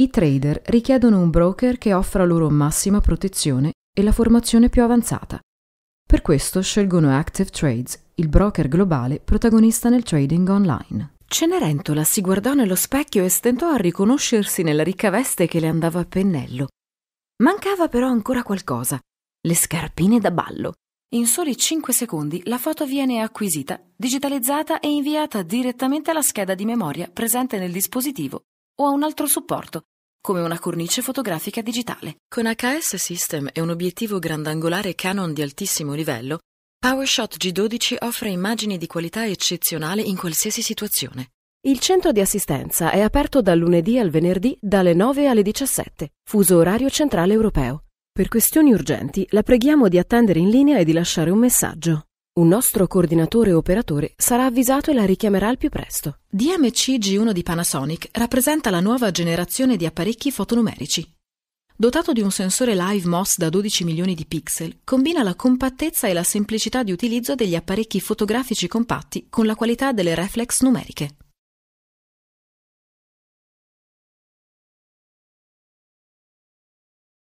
I trader richiedono un broker che offra loro massima protezione e la formazione più avanzata. Per questo scelgono Active Trades, il broker globale protagonista nel trading online. Cenerentola si guardò nello specchio e stentò a riconoscersi nella ricca veste che le andava a pennello. Mancava però ancora qualcosa, le scarpine da ballo. In soli 5 secondi la foto viene acquisita, digitalizzata e inviata direttamente alla scheda di memoria presente nel dispositivo o a un altro supporto, come una cornice fotografica digitale. Con HS System e un obiettivo grandangolare Canon di altissimo livello, PowerShot G12 offre immagini di qualità eccezionale in qualsiasi situazione. Il centro di assistenza è aperto dal lunedì al venerdì dalle 9 alle 17, fuso orario centrale europeo. Per questioni urgenti la preghiamo di attendere in linea e di lasciare un messaggio. Un nostro coordinatore operatore sarà avvisato e la richiamerà al più presto. DMC G1 di Panasonic rappresenta la nuova generazione di apparecchi fotonumerici. Dotato di un sensore live MOS da 12 milioni di pixel, combina la compattezza e la semplicità di utilizzo degli apparecchi fotografici compatti con la qualità delle reflex numeriche.